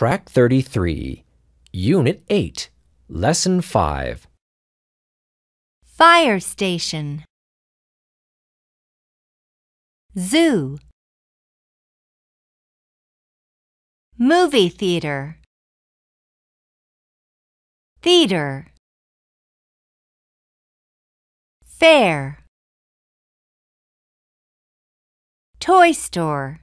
Track 33, Unit 8, Lesson 5. Fire Station Zoo Movie Theater Theater Fair Toy Store